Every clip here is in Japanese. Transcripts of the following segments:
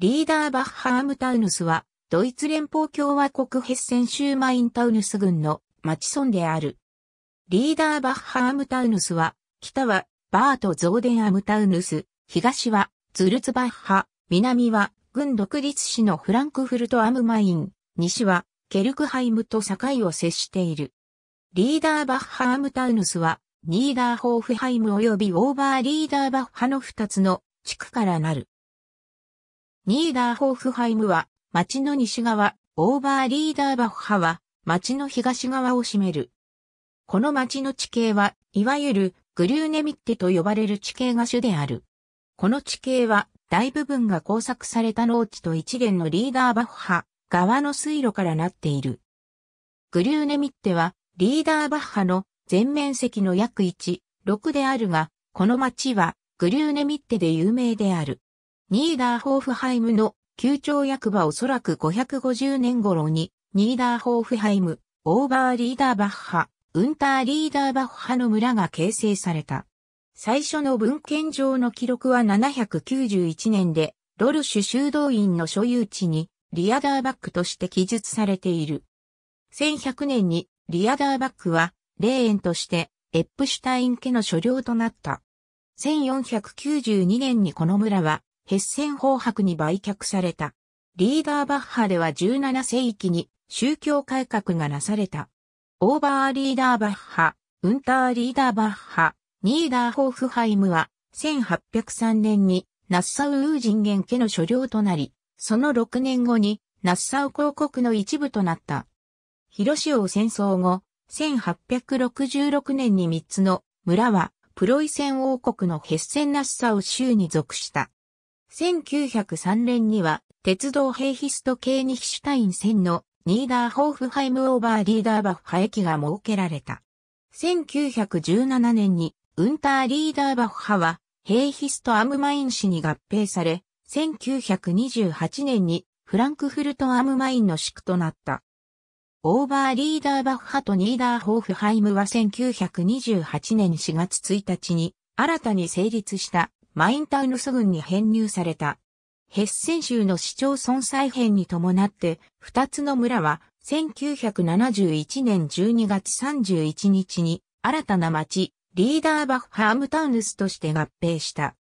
リーダーバッハアムタウヌスは、ドイツ連邦共和国ヘッセン州マインタウヌス郡の町村である。リーダーバッハアムタウヌスは、北はバート・ゾーデン・アムタウヌス、東はズルツバッハ、南は軍独立市のフランクフルト・アムマイン、西はケルクハイムと境を接している。リーダーバッハアムタウヌスは、ニーダーホーフハイム及びオーバーリーダーバッハの二つの地区からなる。ニーダーホーフハイムは、町の西側、オーバーリーダーバッハは、町の東側を占める。この町の地形は、いわゆる、グリューネミッテと呼ばれる地形が主である。この地形は、大部分が工作された農地と一連のリーダーバッハ、側の水路からなっている。グリューネミッテは、リーダーバッハの全面積の約1、6であるが、この町は、グリューネミッテで有名である。ニーダーホーフハイムの旧町役場おそらく550年頃に、ニーダーホーフハイム、オーバーリーダーバッハ、ウンターリーダーバッハの村が形成された。最初の文献上の記録は791年で、ロルシュ修道院の所有地に、リアダーバックとして記述されている。1100年に、リアダーバックは、霊園として、エップシュタイン家の所領となった。1492年にこの村は、ヘッセン法白に売却された。リーダーバッハでは17世紀に宗教改革がなされた。オーバーリーダーバッハ、ウンターリーダーバッハ、ニーダーホーフハイムは1803年にナッサウウー人間家の所領となり、その6年後にナッサウ公国の一部となった。広潮戦争後、1866年に3つの村はプロイセン王国のヘッセンナッサウ州に属した。1903年には、鉄道ヘイヒスト系ニヒシュタイン線のニーダーホーフハイムオーバーリーダーバッハ駅が設けられた。1917年にウンターリーダーバッハはヘイヒストアムマイン市に合併され、1928年にフランクフルトアムマインの宿となった。オーバーリーダーバッハとニーダーホーフハイムは1928年4月1日に新たに成立したマインタウヌス軍に編入された。ヘッセン州の市町村再編に伴って、二つの村は1971年12月31日に新たな町、リーダーバッハームタウヌスとして合併した。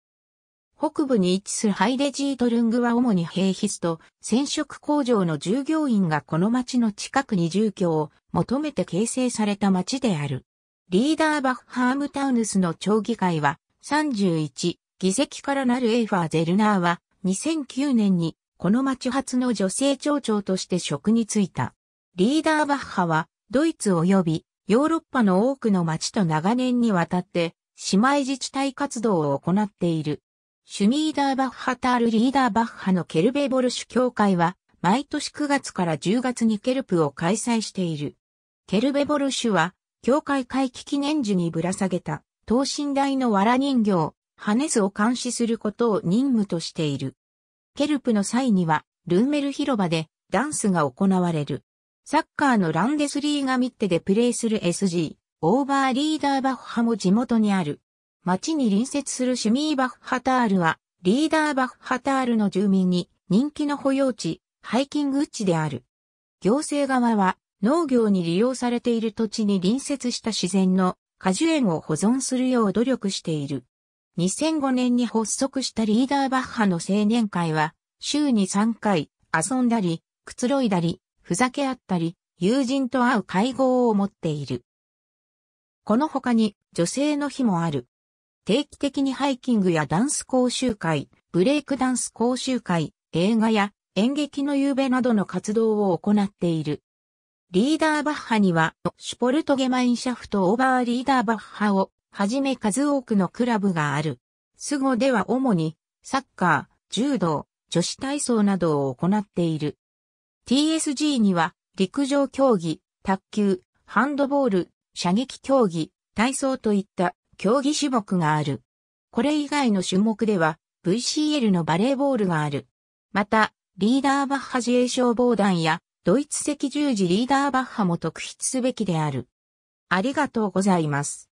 北部に位置するハイデジートルングは主に兵筆と染色工場の従業員がこの町の近くに住居を求めて形成された町である。リーダーバッハームタウヌスの町議会は31議席からなるエイファー・ゼルナーは2009年にこの町初の女性町長として職に就いた。リーダーバッハはドイツ及びヨーロッパの多くの町と長年にわたって姉妹自治体活動を行っている。シュミーダーバッハタールリーダーバッハのケルベボルシュ協会は毎年9月から10月にケルプを開催している。ケルベボルシュは協会会期記念時にぶら下げた等身大の藁人形ハネスを監視することを任務としている。ケルプの際には、ルーメル広場でダンスが行われる。サッカーのランデスリーガミッテでプレーする SG、オーバーリーダーバッハも地元にある。町に隣接するシュミーバッハタールは、リーダーバッハタールの住民に人気の保養地、ハイキング地である。行政側は農業に利用されている土地に隣接した自然の果樹園を保存するよう努力している。2005年に発足したリーダーバッハの青年会は、週に3回、遊んだり、くつろいだり、ふざけ合ったり、友人と会う会合を持っている。この他に女性の日もある。定期的にハイキングやダンス講習会、ブレイクダンス講習会、映画や演劇の夕べなどの活動を行っている。リーダーバッハには、シュポルトゲマインシャフトオーバーリーダーバッハをはじめ数多くのクラブがある。スゴでは主に、サッカー、柔道、女子体操などを行っている。TSG には、陸上競技、卓球、ハンドボール、射撃競技、体操といった競技種目がある。これ以外の種目では、VCL のバレーボールがある。また、リーダーバッハ自衛消防団や、ドイツ赤十字リーダーバッハも特筆すべきである。ありがとうございます。